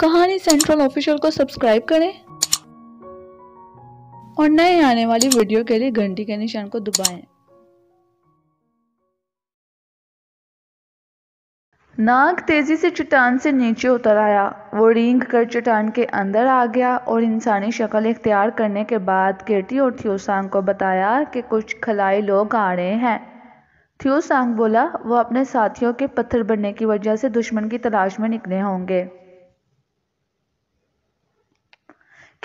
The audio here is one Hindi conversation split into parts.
कहानी सेंट्रल ऑफिशियल को सब्सक्राइब करें और नए आने वाली वीडियो के लिए घंटी के निशान को दबाएं। नाग तेजी से चट्टान से नीचे उतर आया वो रींग कर चट्टान के अंदर आ गया और इंसानी शक्ल इख्तियार करने के बाद केटी और थियोसांग को बताया कि कुछ खलाई लोग आ रहे हैं थियोसांग बोला वो अपने साथियों के पत्थर बनने की वजह से दुश्मन की तलाश में निकले होंगे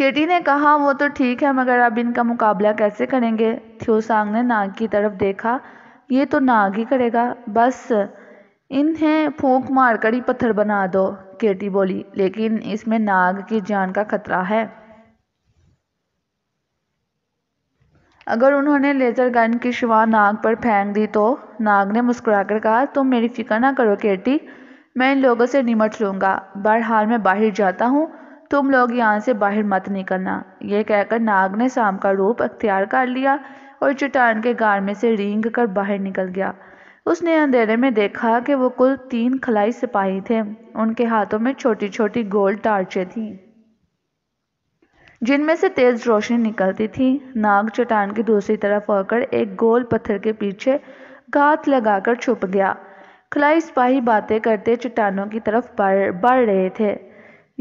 केटी ने कहा वो तो ठीक है मगर अब इनका मुकाबला कैसे करेंगे थ्योसांग ने नाग की तरफ देखा ये तो नाग ही करेगा बस इन्हें फूंक मार कर ही पत्थर बना दो केटी बोली लेकिन इसमें नाग की जान का खतरा है अगर उन्होंने लेजर गन की शिवा नाग पर फेंक दी तो नाग ने मुस्कुराकर कहा तुम मेरी फिक्र ना करो केटी मैं इन लोगों से निमट लूंगा बहरहाल मैं बाहर जाता हूँ तुम लोग यहाँ से बाहर मत निकलना यह कहकर नाग ने शाम का रूप अख्तियार कर लिया और चट्टान के गार में से रींग कर बाहर निकल गया उसने अंधेरे में देखा कि वो कुल तीन खलाई सिपाही थे उनके हाथों में छोटी छोटी गोल टार्चे थी जिनमें से तेज रोशनी निकलती थी नाग चट्टान की दूसरी तरफ होकर एक गोल पत्थर के पीछे घात लगाकर छुप गया खलाई सिपाही बातें करते चट्टानों की तरफ बढ़ रहे थे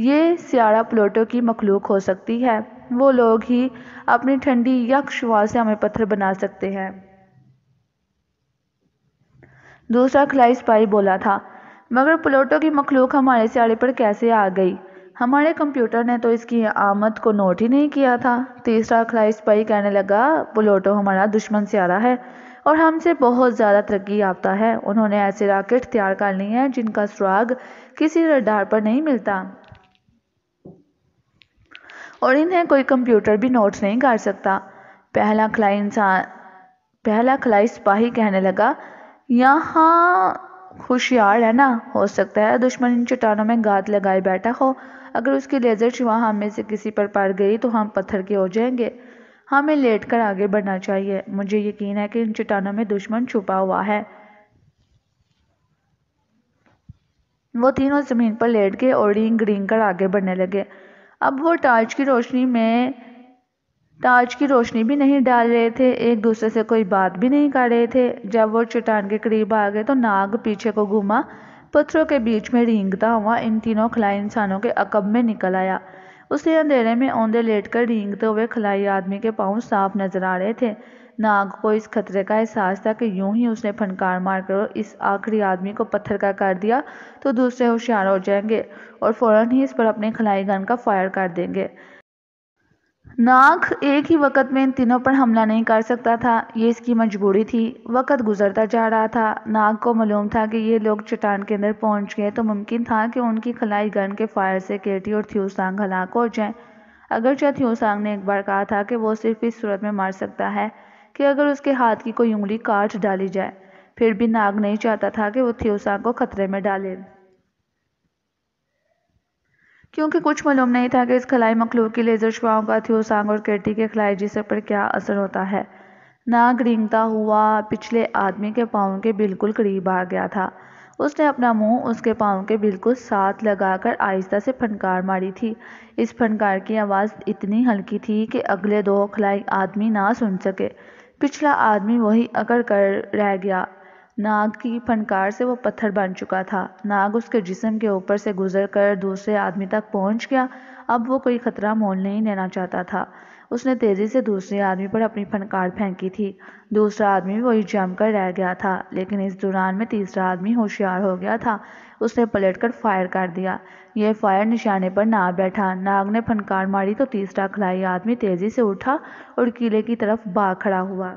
ये सियाड़ा प्लूटो की मखलूक हो सकती है वो लोग ही अपनी ठंडी यक्ष से हमें पत्थर बना सकते हैं दूसरा खलाई स्पाई बोला था मगर प्लूटो की मखलूक हमारे सियाड़े पर कैसे आ गई हमारे कंप्यूटर ने तो इसकी आमद को नोट ही नहीं किया था तीसरा खिलाई स्पाई कहने लगा प्लूटो हमारा दुश्मन स्यारा है और हमसे बहुत ज़्यादा तरक्की याफ्ता है उन्होंने ऐसे रॉकेट तैयार कर लिए हैं जिनका सुराग किसी रडार पर नहीं मिलता और इन्हें कोई कंप्यूटर भी नोट नहीं कर सकता पहला खलाई इंसान पहला खलाई सिपाही कहने लगा यहाँ होशियार है ना हो सकता है दुश्मन इन चट्टानों में गाद लगाए बैठा हो अगर उसकी लेजर शिवा हम में से किसी पर पड़ गई तो हम पत्थर के हो जाएंगे हमें लेट कर आगे बढ़ना चाहिए मुझे यकीन है कि इन चट्टानों में दुश्मन छुपा हुआ है वो तीनों ज़मीन पर लेट गए और रिंग रिंग कर आगे बढ़ने लगे अब वो टार्च की रोशनी में टार्च की रोशनी भी नहीं डाल रहे थे एक दूसरे से कोई बात भी नहीं कर रहे थे जब वो चट्टान के करीब आ गए तो नाग पीछे को घूमा पत्थरों के बीच में रींगता हुआ इन तीनों खलाई इंसानों के अकब में निकल आया उसे अंधेरे में औंधे लेट कर रींगते हुए खलाई आदमी के पाँव साफ नजर आ रहे थे नाग को इस खतरे का एहसास था कि यूं ही उसने फनकार मारकर इस आखिरी आदमी को पत्थर का कर दिया तो दूसरे होशियार हो जाएंगे और फौरन ही इस पर अपने खलाई गन का फायर कर देंगे नाग एक ही वक्त में इन तीनों पर हमला नहीं कर सकता था ये इसकी मजबूरी थी वक्त गुजरता जा रहा था नाग को मालूम था कि ये लोग चट्टान के अंदर पहुंच गए तो मुमकिन था कि उनकी खलाई गन के फायर से केटी और थ्यूसांग हलाक हो जाएं अगरचे थ्यूसांग ने एक बार कहा था कि वो सिर्फ इस सूरत में मार सकता है कि अगर उसके हाथ की कोई उंगली काट डाली जाए फिर भी नाग नहीं चाहता था कि वो थ्योसा को खतरे में डाले क्योंकि कुछ मालूम नहीं था कि इस खलाई मखलूक की लेजर शुआओं का थियोसांग और केटी के खलाई जिसम पर क्या असर होता है नाग रिंगता हुआ पिछले आदमी के पाँव के बिल्कुल करीब आ गया था उसने अपना मुंह उसके पाँव के बिल्कुल साथ लगाकर आहिस्ता से फनकार मारी थी इस फनकार की आवाज़ इतनी हल्की थी कि अगले दो खलाई आदमी ना सुन सके पिछला आदमी वही अकड़ कर रह गया नाग की फनकार से वो पत्थर बन चुका था नाग उसके जिसम के ऊपर से गुजर कर दूसरे आदमी तक पहुंच गया अब वो कोई खतरा मोल नहीं लेना चाहता था उसने तेज़ी से दूसरे आदमी पर अपनी फनकार फेंकी थी दूसरा आदमी वही जम कर रह गया था लेकिन इस दौरान में तीसरा आदमी होशियार हो गया था उसने पलटकर फायर कर दिया यह फायर निशाने पर ना बैठा नाग ने फनकार मारी तो तीसरा खलाई आदमी तेजी से उठा और किले की तरफ भाग खड़ा हुआ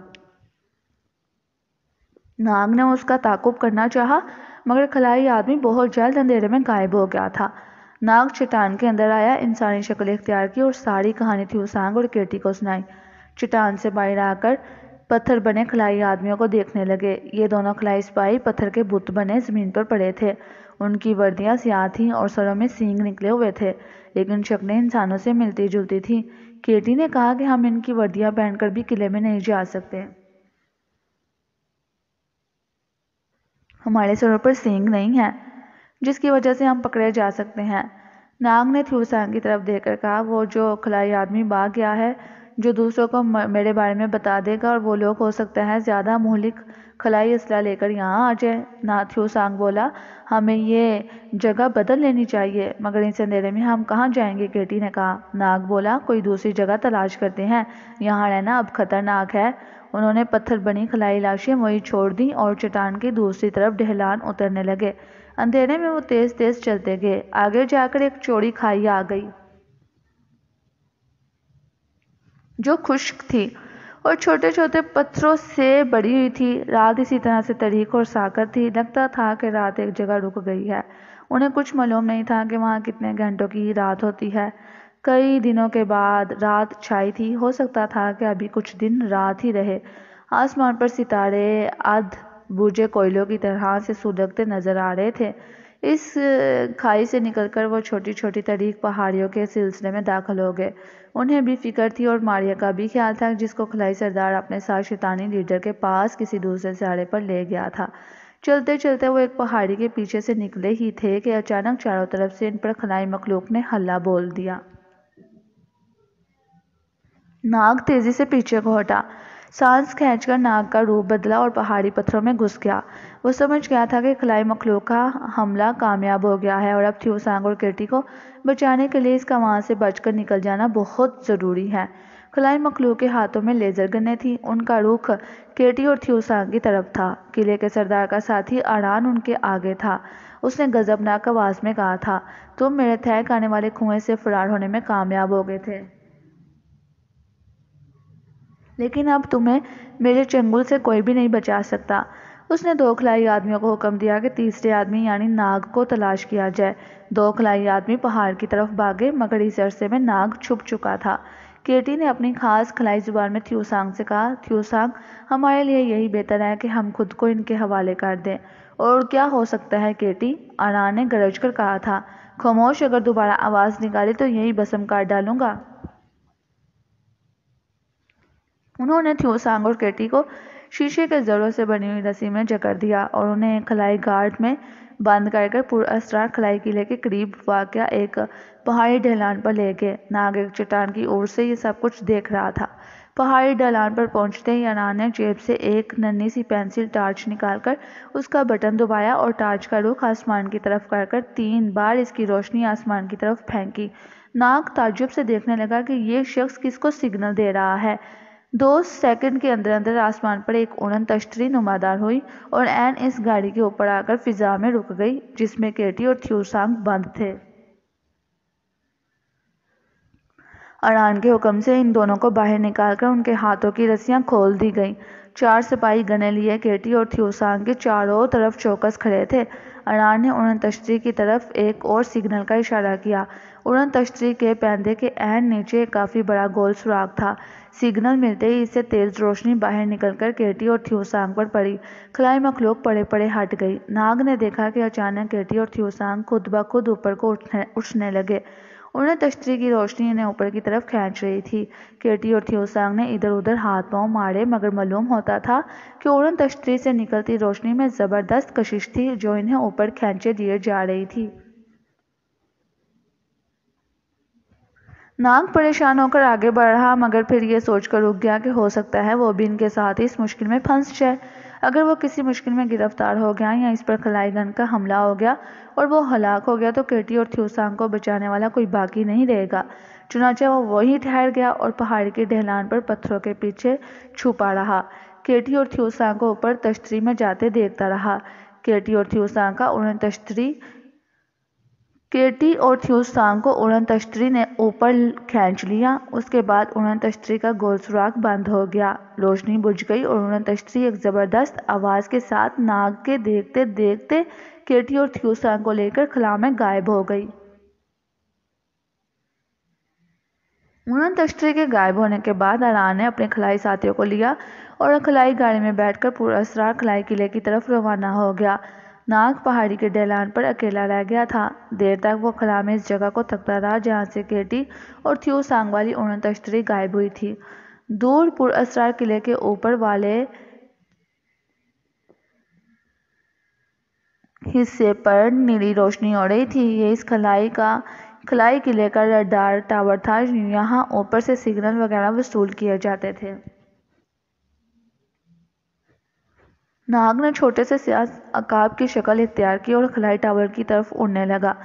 नाग ने उसका ताकुब करना चाहा मगर खलाई आदमी बहुत जल्द अंधेरे में गायब हो गया था नाग चट्टान के अंदर आया इंसानी शक्ल इख्तियार की और सारी कहानी थी उसांग और केटी को सुनाई चट्टान से बाहर आकर पत्थर बने खलाई आदमियों को देखने लगे ये दोनों खलाई सिपाही पत्थर के बुत बने ज़मीन पर पड़े थे उनकी वर्दियाँ सियाह थीं और सरों में सींग निकले हुए थे लेकिन शक्लें इंसानों से मिलती जुलती थी केटी ने कहा कि हम इनकी वर्दियाँ पहनकर भी किले में नहीं जा सकते हमारे सरों पर सींग नहीं है जिसकी वजह से हम पकड़े जा सकते हैं नाग ने थ्रूसांग की तरफ देखकर कहा वो जो खलाई आदमी भाग गया है जो दूसरों को मेरे बारे में बता देगा और वो लोग हो सकता है ज़्यादा मोहलिक खलाई असला लेकर यहाँ आ जाए नाथियो सांग बोला हमें ये जगह बदल लेनी चाहिए मगर इस अंधेरे में हम कहाँ जाएंगे केटी ने कहा नाग बोला कोई दूसरी जगह तलाश करते हैं यहाँ रहना अब खतरनाक है उन्होंने पत्थर बनी खलाई लाशें वही छोड़ दी और चट्टान की दूसरी तरफ ढहलान उतरने लगे अंधेरे में वो तेज़ तेज़ चलते गए आगे जाकर एक चोरी खाई आ गई जो खुश्क थी और छोटे छोटे पत्थरों से बड़ी हुई थी रात इसी तरह से तरीक और साकत थी लगता था कि रात एक जगह रुक गई है उन्हें कुछ मालूम नहीं था कि वहाँ कितने घंटों की रात होती है कई दिनों के बाद रात छाई थी हो सकता था कि अभी कुछ दिन रात ही रहे आसमान पर सितारे अध बूझे कोयलों की तरह से सुलगते नज़र आ रहे थे इस खाई से निकलकर वो छोटी छोटी तरीक पहाड़ियों के सिलसिले में दाखिल हो गए उन्हें भी फिक्र थी और मारिया का भी ख्याल था जिसको खलाई सरदार अपने साथ शैतानी लीडर के पास किसी दूसरे सहारे पर ले गया था चलते चलते वो एक पहाड़ी के पीछे से निकले ही थे कि अचानक चारों तरफ से इन पर खलाई मखलूक ने हल्ला बोल दिया नाग तेजी से पीछे को हटा सांस खींचकर नाग का रूप बदला और पहाड़ी पत्थरों में घुस गया वो समझ गया था कि खलाई मखलूक का हमला कामयाब हो गया है और अब थ्यूसांग और किर्टी को बचाने के लिए इसका वहाँ से बचकर निकल जाना बहुत ज़रूरी है खलाई मखलूक के हाथों में लेजर गन्ने थी उनका रुख केटी और थ्यूसांग की तरफ था किले के सरदार का साथी अड़ान उनके आगे था उसने गजबनाक आवाज में कहा था तुम मेरे थैक आने वाले कुएं से फरार होने में कामयाब हो गए थे लेकिन अब तुम्हें मेरे चंगुल से कोई भी नहीं बचा सकता उसने दो खिलाई आदमियों को हुक्म दिया कि तीसरे आदमी यानी नाग को तलाश किया जाए दो खिलाई आदमी पहाड़ की तरफ भागे मगर इस अरसे में नाग छुप चुका था केटी ने अपनी खास खलाई जुबान में थ्यूसांग से कहा थ्यूसांग हमारे लिए यही बेहतर है कि हम खुद को इनके हवाले कर दें और क्या हो सकता है केटी अना ने गरज कर कहा था खामोश अगर दोबारा आवाज़ निकाली तो यही बसम काट डालूंगा उन्होंने थ्योसांग और केटी को शीशे के जरों से बनी हुई रस्सी में जकड़ दिया और उन्हें एक खलाई घाट में बंद कर कर पुरअसरार खलाई किले के करीब वाक्य एक पहाड़ी ढलान पर ले गए नाग एक चट्टान की ओर से ये सब कुछ देख रहा था पहाड़ी ढलान पर पहुंचते ही अनार ने जेब से एक नन्ही सी पेंसिल टार्च निकालकर उसका बटन दबाया और टार्च का रुख आसमान की तरफ कर कर तीन बार इसकी रोशनी आसमान की तरफ फेंकी नाग ताजुब से देखने लगा कि ये शख्स किसको सिग्नल दे रहा है दो सेकंड के अंदर अंदर आसमान पर एक उड़न तश्तरी नुमादार हुई और एन इस गाड़ी के ऊपर आकर फिजा में रुक गई जिसमें केटी और थ्यूसांग बंद थे अड़ान के हुक्म से इन दोनों को बाहर निकालकर उनके हाथों की रस्सियां खोल दी गईं चार सिपाही गने लिए केटी और थ्यूसांग के चारों तरफ चौकस खड़े थे अड़ान ने उड़न तश्तरी की तरफ एक और सिग्नल का इशारा किया उड़न तश्तरी के पैंदे के एन नीचे एक काफ़ी बड़ा गोल सुराग था सिग्नल मिलते ही इससे तेज रोशनी बाहर निकलकर केटी और थ्योसांग पर पड़ी खलाई मखलूक पड़े पड़े हट गई नाग ने देखा कि अचानक केटी और थ्योसांग खुद ब खुद ऊपर को उठने उठने लगे उन्हें तश्तरी की रोशनी इन्हें ऊपर की तरफ खींच रही थी केटी और थ्योसांग ने इधर उधर हाथ पांव मारे मगर मालूम होता था कि उड़न तश्तरी से निकलती रोशनी में ज़बरदस्त कशिश थी जो इन्हें ऊपर खींचे दिए जा रही थी नाग परेशान होकर आगे बढ़ा मगर फिर ये सोचकर रुक गया कि हो सकता है वो भी इनके साथ ही इस मुश्किल में फंस जाए अगर वो किसी मुश्किल में गिरफ्तार हो गया या इस पर खलाई गन का हमला हो गया और वो हलाक हो गया तो केटी और थ्यूसांग को बचाने वाला कोई बाकी नहीं रहेगा चुनाचा वो वही ठहर गया और पहाड़ के ढहलान पर पत्थरों के पीछे छुपा रहा केटी और थ्यूसांग को ऊपर तश्तरी में जाते देखता रहा केटी और थ्यूसांग का उन्हें तश्तरी केटी और थ्यूसांग को उड़नतश्तरी ने ऊपर खींच लिया उसके बाद उड़नतश्तरी का गोल सुराख बंद हो गया रोशनी बुझ गई और उड़नतश्तरी एक ज़बरदस्त आवाज़ के साथ नाग के देखते देखते केटी और थ्यूसांग को लेकर खला में गायब हो गई उड़नतश्तरी के गायब होने के बाद अरान ने अपने खलाई साथियों को लिया और खलाई गाड़ी में बैठकर पूरा असरार खलाई किले की तरफ रवाना हो गया नाग पहाड़ी के ढलान पर अकेला रह गया था देर तक वो खला में इस जगह को थकता रहा जहाँ से केटी और थ्यो सांग वाली तश्तरी गायब हुई थी दूर असरार किले के ऊपर वाले हिस्से पर नीली रोशनी हो रही थी ये इस खलाई का खलाई किले का रडार टावर था यहाँ ऊपर से सिग्नल वगैरह वसूल किए जाते थे नाग ने छोटे से सियास अकाब की शक्ल इख्तियार की और खलाई टावर की तरफ उड़ने लगा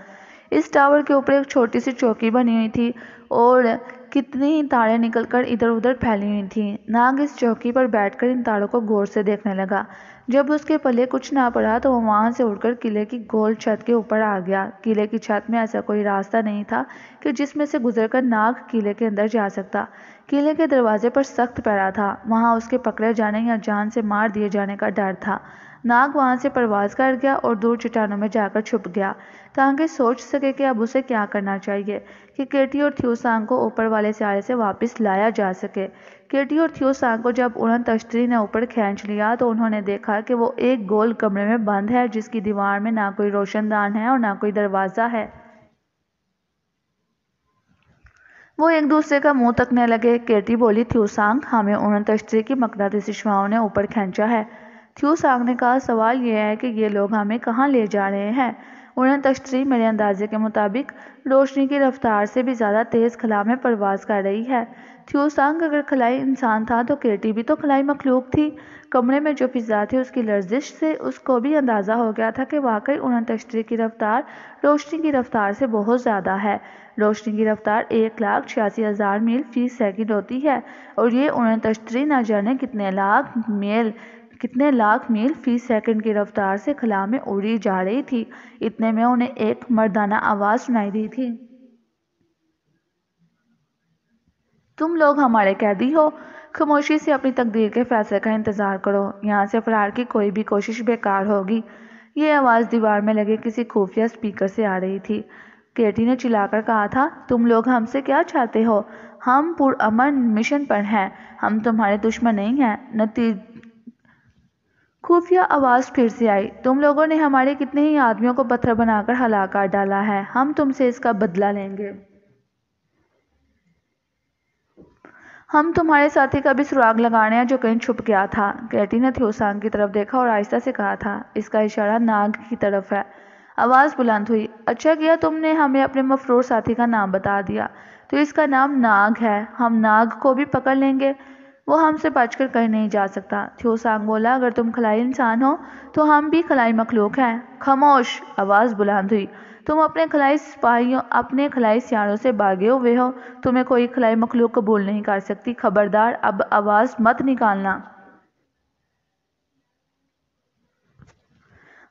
इस टावर के ऊपर एक छोटी सी चौकी बनी हुई थी और कितनी ही तारें निकलकर इधर उधर फैली हुई थीं नाग इस चौकी पर बैठकर इन तारों को गौर से देखने लगा जब उसके पले कुछ ना पड़ा तो वह वहाँ से उड़कर किले की गोल छत के ऊपर आ गया किले की छत में ऐसा कोई रास्ता नहीं था कि जिसमें से गुजरकर नाग किले के अंदर जा सकता किले के दरवाजे पर सख्त पहरा था वहाँ उसके पकड़े जाने या जान से मार दिए जाने का डर था नाग वहां से परवाज कर गया और दूर चट्टानों में जाकर छुप गया ताकि सोच सके कि अब उसे क्या करना चाहिए कि केटी और थियोसांग को ऊपर वाले सियारे से वापस लाया जा सके केटी और थियोसांग को जब उड़न तश्तरी ने ऊपर खींच लिया तो उन्होंने देखा कि वो एक गोल कमरे में बंद है जिसकी दीवार में ना कोई रोशनदान है और ना कोई दरवाज़ा है वो एक दूसरे का मुंह तकने लगे केटी बोली थ्योसांग हमें उड़न तश्तरी की मकदा शिशुओं ने ऊपर खींचा है थ्योस सागने का सवाल यह है कि ये लोग हमें कहाँ ले जा रहे हैं उड़न तश्तरी मेरे अंदाजे के मुताबिक रोशनी की रफ्तार से भी ज़्यादा तेज़ खला में परवाज कर रही है थ्योसांग अगर खलाई इंसान था तो केटी भी तो खलाई मखलूक थी कमरे में जो फिजा थी उसकी लर्जिश से उसको भी अंदाज़ा हो गया था कि वाकई उड़न तश्तरी की रफ्तार रोशनी की रफ्तार से बहुत ज़्यादा है रोशनी की रफ्तार एक लाख छियासी हज़ार मील फी सेकेंड होती है और ये उड़न तश्तरी ना जाने कितने लाख मील कितने लाख मील फ़ी सेकंड की रफ़्तार से खला में उड़ी जा रही थी इतने में उन्हें एक मर्दाना आवाज़ सुनाई दी थी तुम लोग हमारे कैदी हो खामोशी से अपनी तकदीर के फैसले का इंतज़ार करो यहाँ से फरार की कोई भी कोशिश बेकार होगी ये आवाज़ दीवार में लगे किसी खुफिया स्पीकर से आ रही थी केटी ने चिल्लाकर कहा था तुम लोग हमसे क्या चाहते हो हम पुरअमन मिशन पर हैं हम तुम्हारे दुश्मन नहीं हैं नतीज खुफिया आवाज़ फिर से आई तुम लोगों ने हमारे कितने ही आदमियों को पत्थर बनाकर हलाकार डाला है हम तुमसे इसका बदला लेंगे हम तुम्हारे साथी का भी सुराग लगाने हैं जो कहीं छुप गया था कैटी ने थ्योसांग की तरफ देखा और आहिस्ता से कहा था इसका इशारा नाग की तरफ है आवाज़ बुलंद हुई अच्छा किया तुमने हमें अपने मफरूर साथी का नाम बता दिया तो इसका नाम नाग है हम नाग को भी पकड़ लेंगे वो हमसे बच कर कहीं नहीं जा सकता थियोसांग बोला अगर तुम खलाई इंसान हो तो हम भी खलाई मखलूक हैं खामोश आवाज़ बुलंद हुई तुम अपने खलाई सिपाहियों अपने खलाई सियाणों से भागे हुए हो तुम्हें कोई खलाई मखलूक कबूल नहीं कर सकती खबरदार अब आवाज़ मत निकालना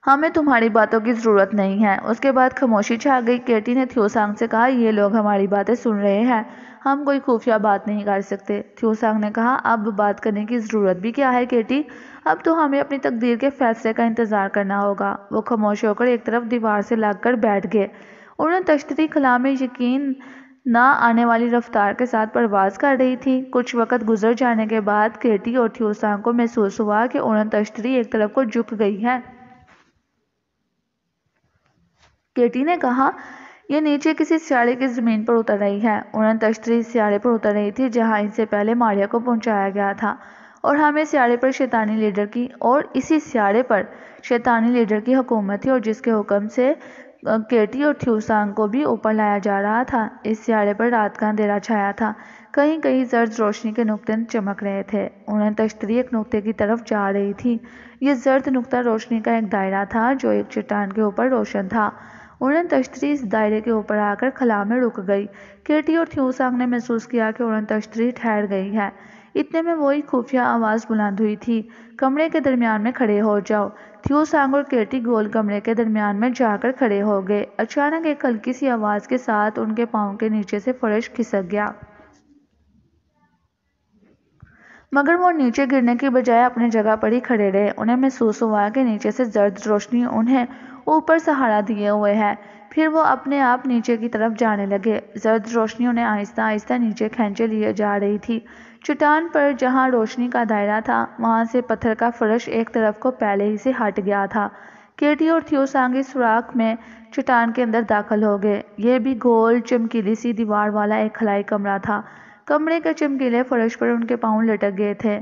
हमें तुम्हारी बातों की ज़रूरत नहीं है उसके बाद खामोशी छा गई केटी ने थ्योसांग से कहा ये लोग हमारी बातें सुन रहे हैं हम कोई खुफिया बात नहीं कर सकते थ्योसांग ने कहा अब बात करने की ज़रूरत भी क्या है केटी अब तो हमें अपनी तकदीर के फैसले का इंतज़ार करना होगा वो खामोश होकर एक तरफ दीवार से लग बैठ गए उन्हें तश्तरी खला में यकीन ना आने वाली रफ्तार के साथ परवाज कर रही थी कुछ वक्त गुजर जाने के बाद केटी और थ्योसांग को महसूस हुआ कि उड़न तश्तरी एक तरफ को झुक गई है केटी ने कहा यह नीचे किसी स्याड़े की जमीन पर उतर रही है उड़न तश्तरी स्याड़े पर उतर रही थी जहां इनसे पहले मारिया को पहुंचाया गया था और हमें स्याड़े पर शैतानी लीडर की और इसी स्याड़े पर शैतानी लीडर की हुकूमत थी और जिसके हुक्म से केटी और थ्यूसांग को भी ऊपर लाया जा रहा था इस स्याड़े पर रात का अंधेरा छाया था कहीं कहीं जर्द रोशनी के नुकते चमक रहे थे उन्हें तश्तरी एक नुकते की तरफ जा रही थी ये जर्द नुकता रोशनी का एक दायरा था जो एक चट्टान के ऊपर रोशन था उड़न तश्तरी इस दायरे के ऊपर आकर खला में रुक गई केटी और थ्यूसांग ने महसूस किया कि उड़न तश्तरी ठहर गई है इतने में वही खुफिया आवाज़ बुलंद हुई थी कमरे के दरमियान में खड़े हो जाओ थ्यू सांग और केटी गोल कमरे के दरमियान में जाकर खड़े हो गए अचानक एक हल्की सी आवाज़ के साथ उनके पाँव के नीचे से फर्श खिसक गया मगर वो नीचे गिरने के बजाय अपनी जगह पर ही खड़े रहे उन्हें महसूस हुआ कि नीचे से जर्द रोशनी उन्हें ऊपर सहारा दिए हुए है फिर वो अपने आप नीचे की तरफ जाने लगे जर्द रोशनी उन्हें आहिस्ता आहिस्ता नीचे खींचे लिए जा रही थी चट्टान पर जहाँ रोशनी का दायरा था वहाँ से पत्थर का फर्श एक तरफ को पहले ही से हट गया था केटी और थियोसांगी सुराख में चट्टान के अंदर दाखिल हो गए यह भी गोल चमकीली सी दीवार वाला एक खलाई कमरा था कमरे के चमकीले फर्श पर उनके पाँव लटक गए थे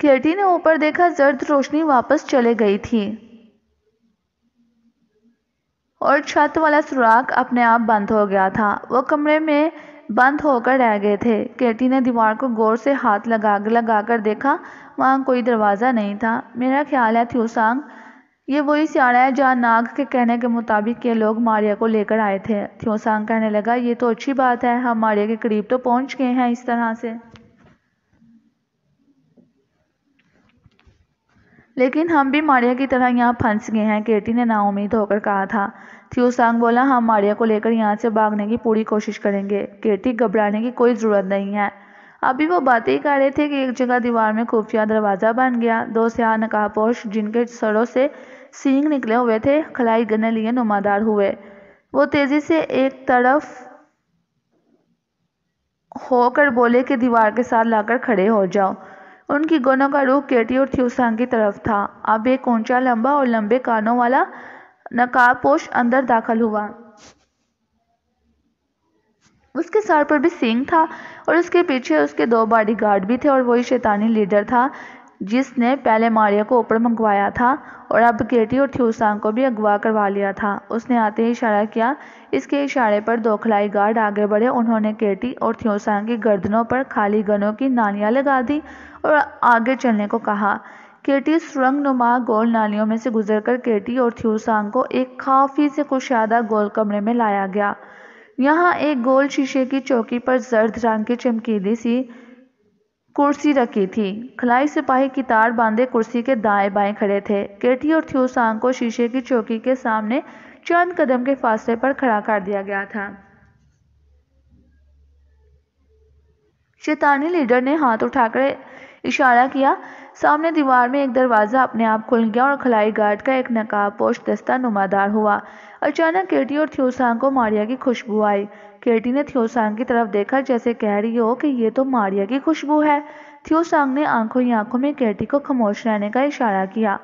केटी ने ऊपर देखा जर्द रोशनी वापस चले गई थी और छत वाला सुराख अपने आप बंद हो गया था वो कमरे में बंद होकर रह गए थे केटी ने दीवार को गौर से हाथ लगा लगा कर देखा वहाँ कोई दरवाज़ा नहीं था मेरा ख्याल है थ्यूसांग ये वही सियाड़ा है जहाँ नाग के कहने के मुताबिक ये लोग मारिया को लेकर आए थे थ्योसांग कहने लगा ये तो अच्छी बात है हम मारिया के करीब तो पहुँच गए हैं इस तरह से लेकिन हम भी मारिया की तरह यहाँ फंस गए हैं केटी ने नाउमीद होकर कहा था थ्योसांग बोला हम मारिया को लेकर यहाँ से भागने की पूरी कोशिश करेंगे केटी घबराने की कोई ज़रूरत नहीं है अभी वो बातें ही कर रहे थे कि एक जगह दीवार में खुफिया दरवाज़ा बन गया दो सिया नकाबपोश जिनके सरों से सींग निकले हुए थे खलाई गने लिए नुमादार हुए वो तेज़ी से एक तरफ होकर बोले कि दीवार के साथ लाकर खड़े हो जाओ उनकी गोनों का रुख केटी और थ्यूसांग की तरफ था अब एक ऊंचा लंबा और लंबे कानों वाला नकाबपोश अंदर दाखिल हुआ उसके सर पर भी सिंह था और उसके पीछे उसके दो बॉडीगार्ड भी थे और वही शैतानी लीडर था जिसने पहले मारिया को ऊपर मंगवाया था और अब केटी और थ्यूसांग को भी अगवा करवा लिया था उसने आते ही इशारा किया इसके इशारे पर दोखलाई गार्ड आगे बढ़े उन्होंने केटी और थ्यूसांग की गर्दनों पर खाली गनों की नालियाँ लगा दी और आगे चलने को कहा केटी सुरंग नुमा गोल नालियों में से कर केटी और थ्यूसांग को एक काफ़ी से कुशादा गोल कमरे में लाया गया यहाँ एक गोल शीशे की चौकी पर जर्द रंग की चमकीली सी कुर्सी रखी थी खलाई सिपाही की तार बांधे कुर्सी के दाएं बाएं खड़े थे केटी और थ्यूसांग को शीशे की चौकी के सामने चंद कदम के फासले पर खड़ा कर दिया गया था शैतानी लीडर ने हाथ उठाकर इशारा किया सामने दीवार में एक दरवाज़ा अपने आप खुल गया और खलाई गार्ड का एक नकाब पोश दस्ता नुमादार हुआ अचानक केटी और थ्यूसांग को मारिया की खुशबू आई केटी ने थियोसांग की तरफ देखा जैसे कह रही हो कि ये तो मारिया की खुशबू है थ्योसांग ने आंखों ही आंखों में केटी को खामोश रहने का इशारा किया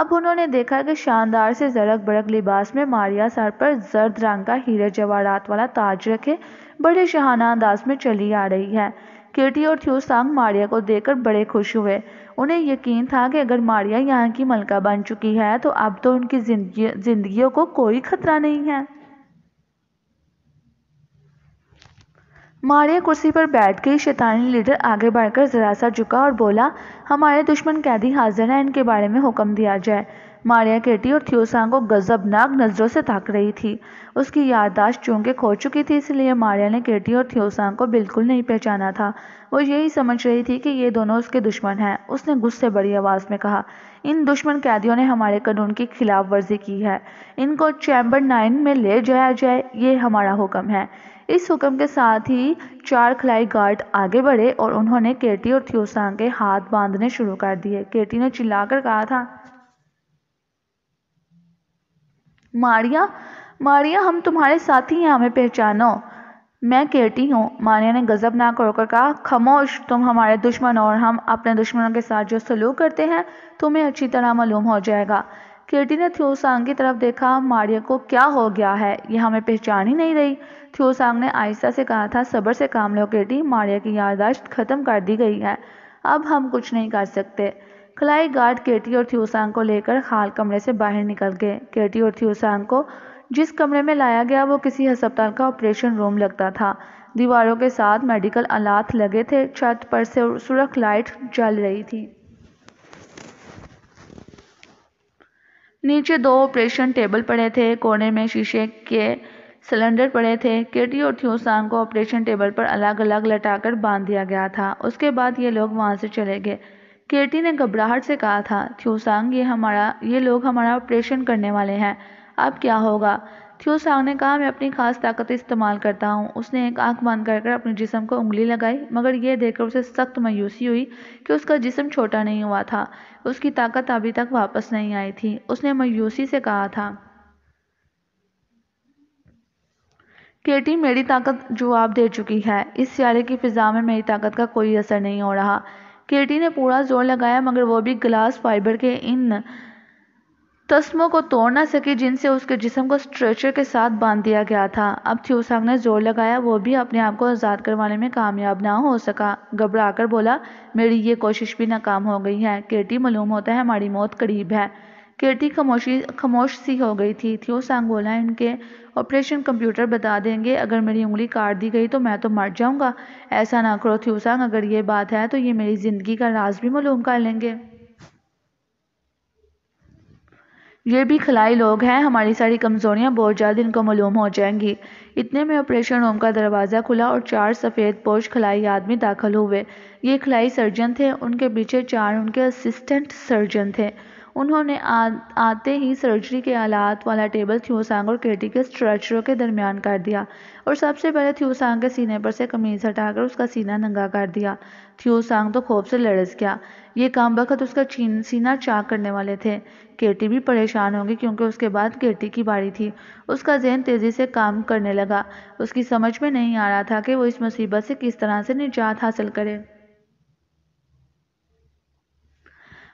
अब उन्होंने देखा कि शानदार से जरक बड़क लिबास में मारिया सर पर जर्द रंग का हीरे जवाहरात वाला ताज रखे बड़े शहाना अंदाज में चली आ रही है केटी और थ्योसांग मारिया को देखकर बड़े खुश हुए उन्हें यकीन था कि अगर मारिया यहाँ की मलका बन चुकी है तो अब तो उनकी जिंदगी जिंदगियों को कोई खतरा नहीं है मारिया कुर्सी पर बैठ गई शैतानी लीडर आगे बढ़कर ज़रा सा झुका और बोला हमारे दुश्मन कैदी हाजिर हैं इनके बारे में हुक्म दिया जाए मारिया केटी और थियोसांग को गजबनाक नज़रों से ताक रही थी उसकी याददाश्त चूंकि खो चुकी थी इसलिए मारिया ने केटी और थियोसांग को बिल्कुल नहीं पहचाना था वो यही समझ रही थी कि ये दोनों उसके दुश्मन हैं उसने गुस्से बड़ी आवाज़ में कहा इन दुश्मन कैदियों ने हमारे कानून की खिलाफ वर्जी की है इनको चैम्बर नाइन में ले जाया जाए ये हमारा हुक्म है इस हुक्म के साथ ही चार खिलाई गार्ड आगे बढ़े और उन्होंने केटी और थियोसांग के हाथ बांधने शुरू कर दिए केटी ने चिल्लाकर कहा था मारिया मारिया हम तुम्हारे साथी हैं हमें पहचानो मैं केटी हूँ मारिया ने गजब ना कर कहा खमोश तुम हमारे दुश्मन और हम अपने दुश्मनों के साथ जो सलूक करते हैं तुम्हें अच्छी तरह मालूम हो जाएगा केटी ने थ्योसांग की तरफ देखा मारिया को क्या हो गया है ये हमें पहचान ही नहीं रही ख्योसांग ने आहिस्ता से कहा था सबर से काम लो केटी मारिया की याददाश्त खत्म कर दी गई है अब हम कुछ नहीं कर सकते खलाई गार्ड केटी और थ्योसांग को लेकर खाल कमरे से बाहर निकल गए केटी और थ्योसांग को जिस कमरे में लाया गया वो किसी अस्पताल का ऑपरेशन रूम लगता था दीवारों के साथ मेडिकल आलात लगे थे छत पर से सुरख लाइट जल रही थी नीचे दो ऑपरेशन टेबल पड़े थे कोने में शीशे के सिलेंडर पड़े थे केटी और थ्यूसांग को ऑपरेशन टेबल पर अलग अलग लटाकर बांध दिया गया था उसके बाद ये लोग वहाँ से चले गए केटी ने घबराहट से कहा था थ्योसांग ये हमारा ये लोग हमारा ऑपरेशन करने वाले हैं अब क्या होगा थ्योसांग ने कहा मैं अपनी खास ताकत इस्तेमाल करता हूँ उसने एक आंख बंद कर कर अपने जिसम को उंगली लगाई मगर यह देखकर उसे सख्त मायूसी हुई कि उसका जिसम छोटा नहीं हुआ था उसकी ताकत अभी तक वापस नहीं आई थी उसने मायूसी से कहा था केटी मेरी ताकत जवाब दे चुकी है इस सियारे की फिजा में मेरी ताकत का कोई असर नहीं हो रहा केटी ने पूरा जोर लगाया मगर वो भी ग्लास फाइबर के इन तस्मों को तोड़ ना सकी जिनसे उसके जिसम को स्ट्रेचर के साथ बांध दिया गया था अब थ्यूसांग ने जोर लगाया वो भी अपने आप को आज़ाद करवाने में कामयाब ना हो सका घबरा कर बोला मेरी ये कोशिश भी नाकाम हो गई है केटी मालूम होता है हमारी मौत करीब है केटी खामोशी खामोश सी हो गई थी थियो बोला इनके ऑपरेशन कंप्यूटर बता देंगे अगर मेरी उंगली काट दी गई तो मैं तो मर जाऊंगा ऐसा ना करो थियो सांग अगर ये बात है तो ये मेरी ज़िंदगी का राज भी मालूम कर लेंगे ये भी खलाई लोग हैं हमारी सारी कमजोरियां बहुत जल्द इनको मालूम हो जाएंगी इतने में ऑपरेशन रूम का दरवाज़ा खुला और चार सफ़ेद पोश खलाई आदमी दाखिल हुए ये खलाई सर्जन थे उनके पीछे चार उनके असिस्टेंट सर्जन थे उन्होंने आ आते ही सर्जरी के आलात वाला टेबल थ्यूसांग और केटी के स्ट्रेचरों के दरमियान कर दिया और सबसे पहले थ्योसांग के सीने पर से कमीज हटाकर उसका सीना नंगा कर दिया थ्योसांग तो खौफ से लड़स गया ये काम बखत उसका चीन सीना चाक करने वाले थे केटी भी परेशान होगी क्योंकि उसके बाद केटी की बारी थी उसका जहन तेज़ी से काम करने लगा उसकी समझ में नहीं आ रहा था कि वो इस मुसीबत से किस तरह से निजात हासिल करे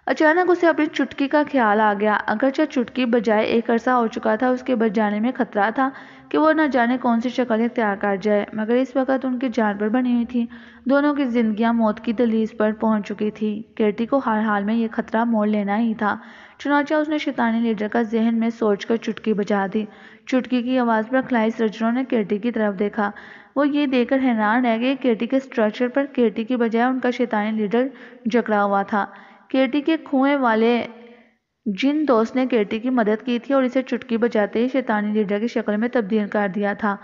अचानक उसे अपनी चुटकी का ख्याल आ गया अगरचे चुटकी बजाए एक अरसा हो चुका था उसके बच जाने में खतरा था कि वह न जाने कौन सी शक्ल अख्तियार कर जाए मगर इस वक्त उनकी जान पर बनी हुई थी दोनों की जिंदगियां मौत की दलीज पर पहुंच चुकी थी केटी को हर हाल में यह खतरा मोड़ लेना ही था चुनाचा उसने शैतानी लीडर का जहन में सोच कर चुटकी बजा दी चुटकी की आवाज़ पर खलाई सर्जरों ने केटी की तरफ देखा वो ये देखकर हैरान रह गए केटी के स्ट्रक्चर पर केटी की बजाय उनका शैतानी लीडर जकड़ा हुआ था केटी के कुएं वाले जिन दोस्त ने केटी की मदद की थी और इसे चुटकी बजाते ही शैतानी लीडर की शक्ल में तब्दील कर दिया था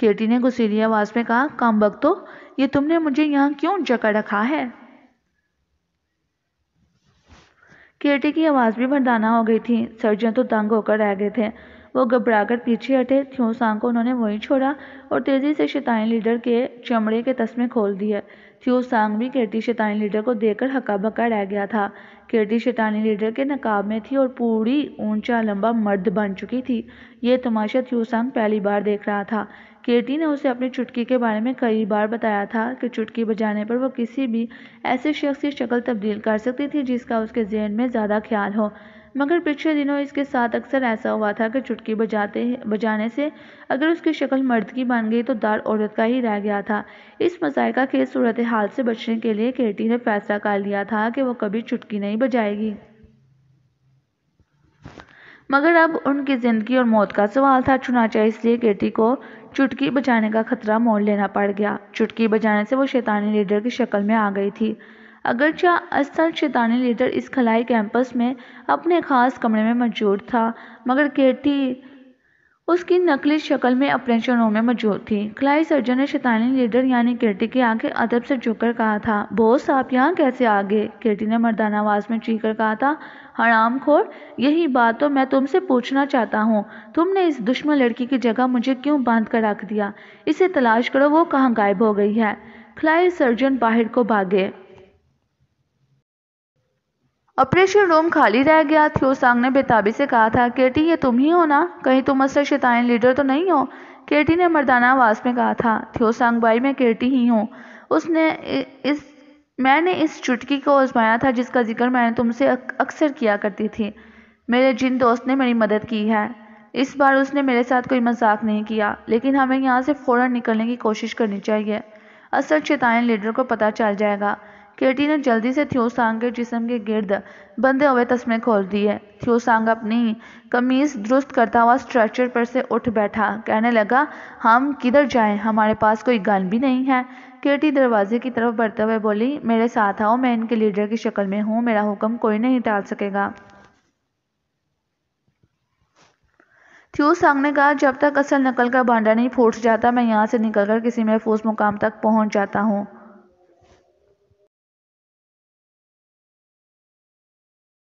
केटी ने गुसीली आवाज़ में कहा काम बख्तो ये तुमने मुझे यहाँ क्यों जकड़ रखा है केटी की आवाज़ भी भरदाना हो गई थी सर्जन तो तंग होकर रह गए थे वो घबराकर पीछे हटे सांग को उन्होंने वहीं छोड़ा और तेज़ी से शैतानी लीडर के चमड़े के तस्मे खोल दिए सांग भी केटी शैतानी लीडर को देखकर हक्का बक्का रह गया था केटी शैतानी लीडर के नकाब में थी और पूरी ऊंचा लंबा मर्द बन चुकी थी ये तमाशा सांग पहली बार देख रहा था केटी ने उसे अपनी चुटकी के बारे में कई बार बताया था कि चुटकी बजाने पर वो किसी भी ऐसे शख्स की शक्ल तब्दील कर सकती थी जिसका उसके जहन में ज़्यादा ख्याल हो मगर पिछले दिनों इसके साथ अक्सर ऐसा हुआ था कि चुटकी बजाते बजाने से अगर उसकी शक्ल मर्द की बन गई तो दार औरत का ही रह गया था इस मजायका के सूरत हाल से बचने के लिए केटी ने फैसला कर लिया था कि वो कभी चुटकी नहीं बजाएगी मगर अब उनकी ज़िंदगी और मौत का सवाल था चुनाचा इसलिए केटी को चुटकी बजाने का खतरा मोल लेना पड़ गया चुटकी बजाने से वो शैतानी लीडर की शक्ल में आ गई थी अगरचा असल शैतानी लीडर इस खलाई कैंपस में अपने खास कमरे में मौजूद था मगर केटी उसकी नकली शक्ल में अपने चरणों में मौजूद थी खलाई सर्जन ने शैतानी लीडर यानी केटी की आंखें अदब से झुककर कहा था बोस आप यहाँ कैसे आ गए केटी ने मर्दाना आवाज़ में चीख कर कहा था हराम खोर यही बात तो मैं तुमसे पूछना चाहता हूँ तुमने इस दुश्मन लड़की की जगह मुझे क्यों बांध कर रख दिया इसे तलाश करो वो कहाँ गायब हो गई है खलाई सर्जन बाहर को भागे ऑपरेशन रूम खाली रह गया थ्योसांग ने बेताबी से कहा था केटी ये तुम ही हो ना कहीं तुम असर शैतान लीडर तो नहीं हो केटी ने मर्दाना आवाज़ में कहा था थ्योसांग भाई मैं केटी ही हूँ उसने इस मैंने इस चुटकी को आजमाया था जिसका जिक्र मैंने तुमसे अक्सर किया करती थी मेरे जिन दोस्त ने मेरी मदद की है इस बार उसने मेरे साथ कोई मजाक नहीं किया लेकिन हमें यहाँ से फ़ौरन निकलने की कोशिश करनी चाहिए असल शैतान लीडर को पता चल जाएगा केटी ने जल्दी से थियोसांग के जिसम के गिर्द बंधे हुए तस्में खोल दिए थियोसांग अपनी कमीज दुरुस्त करता हुआ स्ट्रेचर पर से उठ बैठा कहने लगा हम किधर जाएं हमारे पास कोई गन भी नहीं है केटी दरवाजे की तरफ बढ़ते हुए बोली मेरे साथ आओ मैं इनके लीडर की शक्ल में हूँ मेरा हुक्म कोई नहीं टाल सकेगा थ्यू सांग ने कहा जब तक असल नकल का भांडा नहीं फूट जाता मैं यहाँ से निकलकर किसी महफूज मुकाम तक पहुँच जाता हूँ